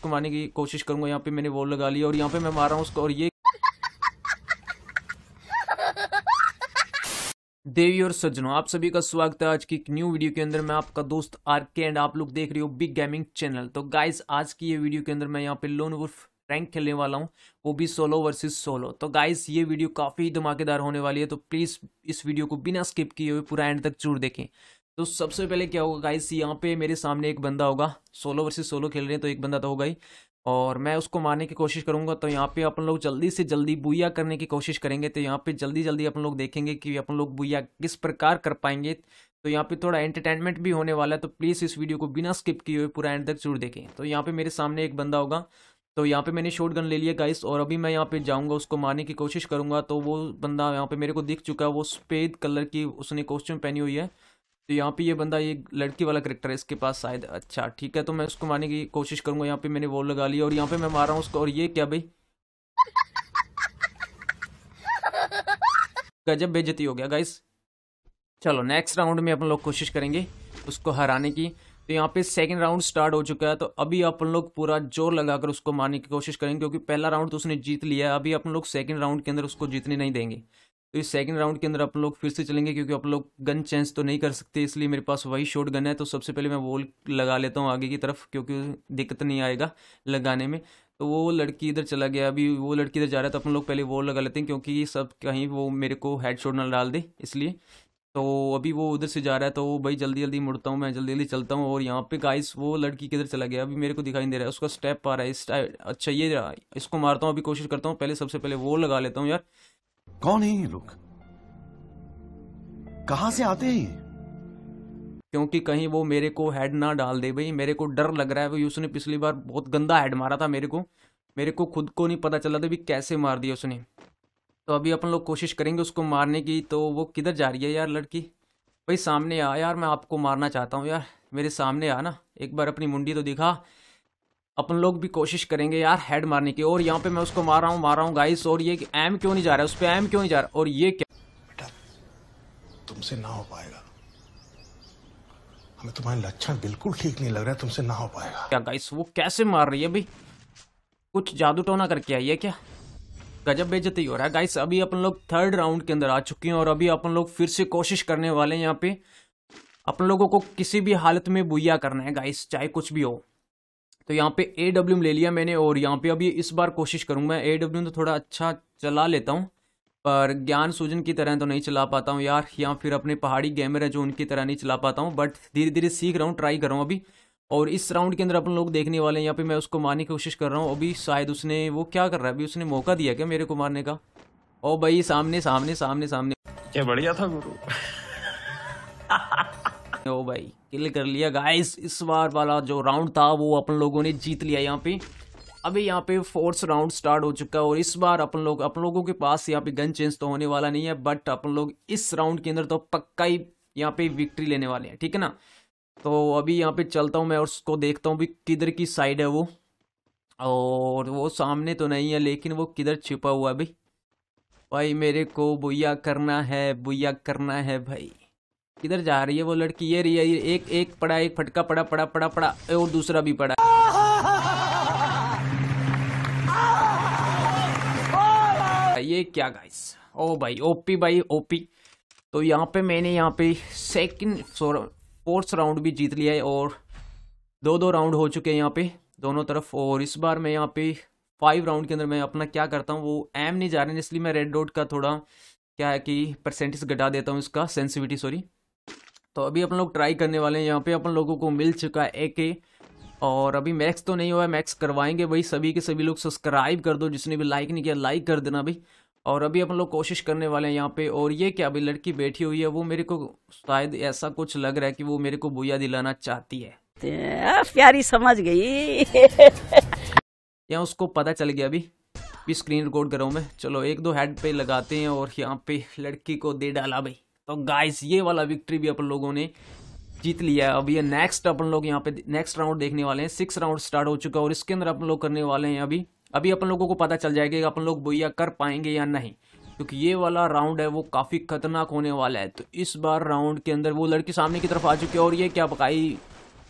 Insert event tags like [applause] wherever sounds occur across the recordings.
उसको मारने की कोशिश करूंगा यहाँ पे मैंने वॉल लगा ली और यहाँ पे मैं मार रहा हूँ उसको और ये देवी और सज्जनों आप सभी का स्वागत है आज की एक न्यू वीडियो के अंदर मैं आपका दोस्त आर के एंड आप लोग देख रहे हो बिग गेमिंग चैनल तो गाइस आज की ये वीडियो के अंदर मैं यहाँ पे लोन वुल्फ रैंक खेलने वाला हूँ वो भी सोलो वर्सेस सोलो तो गाइस ये वीडियो काफ़ी धमाकेदार होने वाली है तो प्लीज़ इस वीडियो को बिना स्किप किए हुए पूरा एंड तक जरूर देखें तो सबसे पहले क्या होगा गाइस यहाँ पे मेरे सामने एक बंदा होगा सोलो वर्सेस सोलो खेल रहे हैं तो एक बंदा तो होगा ही और मैं उसको मारने की कोशिश करूंगा तो यहाँ पे अपन लोग जल्दी से जल्दी बुया करने की कोशिश करेंगे तो यहाँ पे जल्दी जल्दी अपन लोग देखेंगे कि अपन लोग बुया किस प्रकार कर पाएंगे तो यहाँ पे थोड़ा एंटरटेनमेंट भी होने वाला है तो प्लीज़ इस वीडियो को बिना स्किप किए हुए पूरा एंड तक जरूर देखें तो यहाँ पे मेरे सामने एक बंदा होगा तो यहाँ पे मैंने शॉटगन गन ले लिया गाइस और अभी मैं यहाँ पे जाऊँगा उसको मारने की कोशिश करूँगा तो वो बंदा यहाँ पे मेरे को दिख चुका है वो सफ़ेद कलर की उसने कॉस्ट्यूम पहनी हुई है तो यहाँ पे ये बंदा ये लड़की वाला करेक्टर है इसके पास शायद अच्छा ठीक है तो मैं उसको मारने की कोशिश करूंगा यहाँ पे मैंने वो लगा लिया और यहाँ पे मैं मार रहा हूँ उसको और ये क्या भाई गजब बेजती हो गया गाइस चलो नेक्स्ट राउंड में अपन लोग कोशिश करेंगे उसको हराने की तो यहाँ पे सेकंड राउंड स्टार्ट हो चुका है तो अभी अपन लोग पूरा जोर लगाकर उसको मारने की कोशिश करेंगे क्योंकि पहला राउंड तो उसने जीत लिया है अभी अपन लोग सेकंड राउंड के अंदर उसको जीतने नहीं देंगे तो इस सेकंड राउंड के अंदर आप लोग फिर से चलेंगे क्योंकि आप लोग गन चेंज तो नहीं कर सकते इसलिए मेरे पास वही शॉट गन है तो सबसे पहले मैं वॉल लगा लेता हूँ आगे की तरफ क्योंकि दिक्कत नहीं आएगा लगाने में तो वो लड़की इधर चला गया अभी वो लड़की इधर जा रहा है तो अपन लोग पहले वॉल लगा लेते हैं क्योंकि सब कहीं वो मेरे को हेड शॉट ना डाल दे इसलिए तो अभी वो उधर से जा रहा है तो भाई जल्दी जल्दी मुड़ता हूँ मैं जल्दी जल्दी चलता हूँ और यहाँ पे गाइस वो लड़की किधर चला गया अभी मेरे को दिखाई नहीं दे रहा है उसका स्टेप आ रहा है इस अच्छा ये रहा इसको मारता हूँ अभी कोशिश करता हूँ पहले सबसे पहले वो लगा लेता हूँ यार कौन है ये लोग कहां से आते हैं क्योंकि कहीं वो मेरे को हेड ना डाल दे भाई मेरे को डर लग रहा है भाई उसने पिछली बार बहुत गंदा हेड मारा था मेरे को मेरे को खुद को नहीं पता चला था भी कैसे मार दिया उसने तो अभी अपन लोग कोशिश करेंगे उसको मारने की तो वो किधर जा रही है यार लड़की भाई सामने आ यार मैं आपको मारना चाहता हूँ यार मेरे सामने आ ना एक बार अपनी मुंडी तो दिखा अपन लोग भी कोशिश करेंगे यार हेड मारने की और यहाँ पे मैं उसको मार रहा हूँ मार रहा हूँ गाइस और ये एम क्यों नहीं जा रहा है उस पर एम क्यों नहीं जा रहा और ये क्या बेटा तुमसे ना हो पाएगा हमें तुम्हारे लक्षण बिल्कुल ठीक नहीं लग रहा है तुमसे ना हो पाएगा क्या गाइस वो कैसे मार रही है भाई कुछ जादू टोना करके आई है क्या गजब बेजती हो रहा है गाइस अभी अपन लोग थर्ड राउंड के अंदर आ चुके हैं और अभी अपन लोग फिर से कोशिश करने वाले हैं यहाँ पे अपन लोगों को किसी भी हालत में बुया करना है गाइस चाहे कुछ भी हो तो यहाँ पे ए डब्ल्यू ले लिया मैंने और यहाँ पे अभी इस बार कोशिश करूँगा ए डब्ल्यू तो थोड़ा अच्छा चला लेता हूँ पर ज्ञान सूजन की तरह तो नहीं चला पाता हूँ यार या फिर अपने पहाड़ी गेमर है जो उनकी तरह नहीं चला पाता हूँ बट धीरे धीरे सीख रहा हूँ ट्राई कर रहा हूँ अभी और इस राउंड के अंदर अपन लोग देखने वाले हैं यहाँ पे मैं उसको मारने की कोशिश कर रहा हूँ अभी शायद उसने वो क्या कर रहा है अभी उसने मौका दिया क्या मेरे को मारने का ओ भाई सामने सामने सामने सामने क्या बढ़िया था गुरु [laughs] ओ भाई किल कर लिया गाइस इस बार वाला जो राउंड था वो अपन लोगों ने जीत लिया यहाँ पे अभी यहाँ पे फोर्थ राउंड स्टार्ट हो चुका है और इस बार अपन लोग अपन लोगों के पास यहाँ पे गन चेंज तो होने वाला नहीं है बट अपन लोग इस राउंड के अंदर तो पक्का ही यहाँ पे विक्ट्री लेने वाले हैं ठीक है ना तो अभी यहाँ पे चलता हूँ मैं और उसको देखता हूँ भी किधर की साइड है वो और वो सामने तो नहीं है लेकिन वो किधर छिपा हुआ अभी भाई भाई मेरे को बुया करना है बुया करना है भाई किधर जा रही है वो लड़की ये रही है ये एक एक पड़ा एक फटका पड़ा पड़ा पड़ा पड़ा और दूसरा भी पड़ा ये क्या गाइस ओ भाई ओपी भाई ओपी तो यहाँ पे मैंने यहाँ पे सेकंड फोर्थ राउंड भी जीत लिया है और दो दो राउंड हो चुके हैं यहाँ पे दोनों तरफ और इस बार मैं यहाँ पे फाइव राउंड के अंदर मैं अपना क्या करता हूँ वो एम नहीं जा रहे इसलिए मैं रेड डॉट का थोड़ा क्या है कि परसेंटेज घटा देता हूँ इसका सेंसिविटी सॉरी तो अभी अपन लोग ट्राई करने वाले हैं यहाँ पे अपन लोगों को मिल चुका है एक और अभी मैक्स तो नहीं हुआ है मैक्स करवाएंगे भाई सभी के सभी लोग सब्सक्राइब कर दो जिसने भी लाइक नहीं किया लाइक कर देना भाई और अभी अपन लोग कोशिश करने वाले हैं यहाँ पे और ये क्या अभी लड़की बैठी हुई है वो मेरे को शायद ऐसा कुछ लग रहा है कि वो मेरे को बुया दिलाना चाहती है प्यारी समझ गई यहाँ उसको पता चल गया अभी भी स्क्रीन रिकॉर्ड कर रहा हूँ मैं चलो एक दो हेड पे लगाते हैं और यहाँ पे लड़की को दे डाला भाई तो गाइस ये वाला विक्ट्री भी अपन लोगों ने जीत लिया है अब ये नेक्स्ट अपन लोग यहाँ पे नेक्स्ट राउंड देखने वाले हैं सिक्स राउंड स्टार्ट हो चुका है और इसके अंदर अपन लोग करने वाले हैं अभी अभी अपन लोगों को पता चल जाएगा कि अपन लोग बोया कर पाएंगे या नहीं क्योंकि ये वाला राउंड है वो काफ़ी खतरनाक होने वाला है तो इस बार राउंड के अंदर वो लड़की सामने की तरफ आ चुकी है और ये क्या पकाई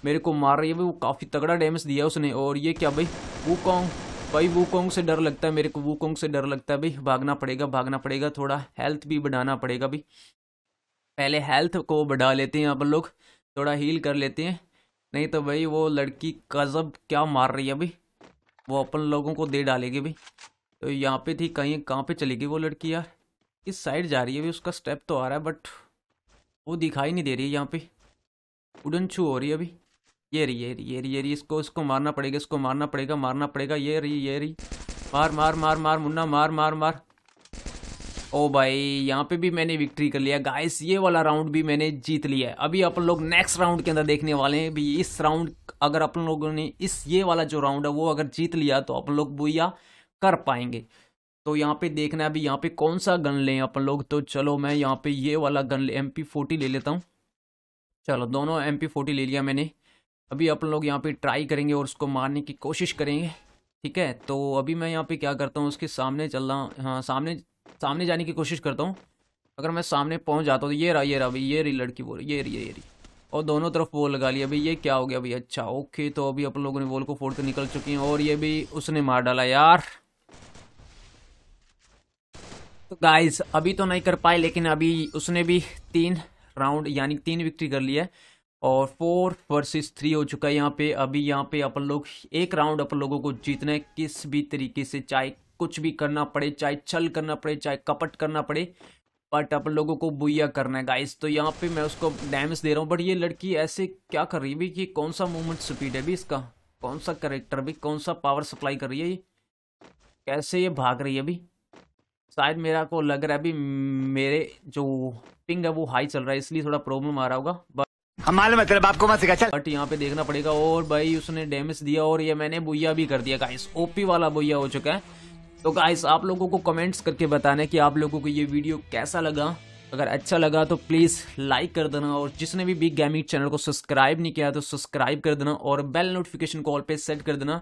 मेरे को मार रही है भाई वो काफ़ी तगड़ा डैमेज दिया उसने और ये क्या भाई वो कौन भाई वो कौन से डर लगता है मेरे को वो कौन से डर लगता है भाई भागना पड़ेगा भागना पड़ेगा थोड़ा हेल्थ भी बढ़ाना पड़ेगा भाई पहले हेल्थ को बढ़ा लेते हैं अपन लोग थोड़ा हील कर लेते हैं नहीं तो भाई वो लड़की कज़ब क्या मार रही है अभी वो अपन लोगों को दे डालेगी भाई तो यहाँ पे थी कहीं कहाँ पे चलेगी वो लड़की यार इस साइड जा रही है अभी उसका स्टेप तो आ रहा है बट वो दिखाई नहीं दे रही है यहाँ पे उडन छू हो रही है अभी ये रही ये रही ये रही ये रही इसको इसको मारना पड़ेगा इसको मारना पड़ेगा मारना पड़ेगा ये रही ये रही मार मार मार मार मुन्ना मार मार मार ओ भाई यहाँ पे भी मैंने विक्ट्री कर लिया गाइस ये वाला राउंड भी मैंने जीत लिया है अभी अपन लोग नेक्स्ट राउंड के अंदर देखने वाले हैं भी इस राउंड अगर अपन लोगों ने इस ये वाला जो राउंड है वो अगर जीत लिया तो अपन लोग बुया कर पाएंगे तो यहाँ पे देखना है अभी यहाँ पे कौन सा गन लें अपन लोग तो चलो मैं यहाँ पे ये वाला गन एम पी फोर्टी ले लेता हूँ चलो दोनों एम पी फोर्टी ले लिया मैंने अभी अपन लोग यहाँ पे ट्राई करेंगे और उसको मारने की कोशिश करेंगे ठीक है तो अभी मैं यहाँ पे क्या करता हूँ उसके सामने चल रहा हूँ हाँ सामने सामने जाने की कोशिश करता हूँ अगर मैं सामने पहुँच जाता हूँ तो ये रहा ये रहा भाई ये रही लड़की बोल ये रही ये रही और दोनों तरफ बॉल लगा लिया भाई ये क्या हो गया भाई अच्छा ओके तो अभी अपन लोगों ने बॉल को फोड़ के निकल चुकी हैं और ये भी उसने मार डाला यार तो गाइस अभी तो नहीं कर पाए लेकिन अभी उसने भी तीन राउंड यानी तीन विक्ट्री कर लिया है और फोर वर्सेस थ्री हो चुका है यहाँ पे अभी यहाँ पे अपन लोग एक राउंड अपन लोगों को जीतना है किस भी तरीके से चाहे कुछ भी करना पड़े चाहे छल करना पड़े चाहे कपट करना पड़े बट अपन लोगों को बुया करना है गाइस तो यहाँ पे मैं उसको डैमेज दे रहा हूँ बट ये लड़की ऐसे क्या कर रही है भी कि कौन सा मूवमेंट स्पीड है भी इसका कौन सा करेक्टर भी कौन सा पावर सप्लाई कर रही है ये कैसे ये भाग रही है अभी शायद मेरा को लग रहा है अभी मेरे जो पिंग है वो हाई चल रहा है इसलिए थोड़ा प्रॉब्लम आ रहा होगा बट बाप को बट यहाँ पे देखना पड़ेगा और भाई उसने डैमेज दिया और ये मैंने बुया भी कर दिया गाइस ओपी वाला बुया हो चुका है तो गाइस आप लोगों को कमेंट्स करके बताना कि आप लोगों को ये वीडियो कैसा लगा अगर अच्छा लगा तो प्लीज़ लाइक कर देना और जिसने भी बिग गेमिंग चैनल को सब्सक्राइब नहीं किया तो सब्सक्राइब कर देना और बेल नोटिफिकेशन कॉल पे सेट कर देना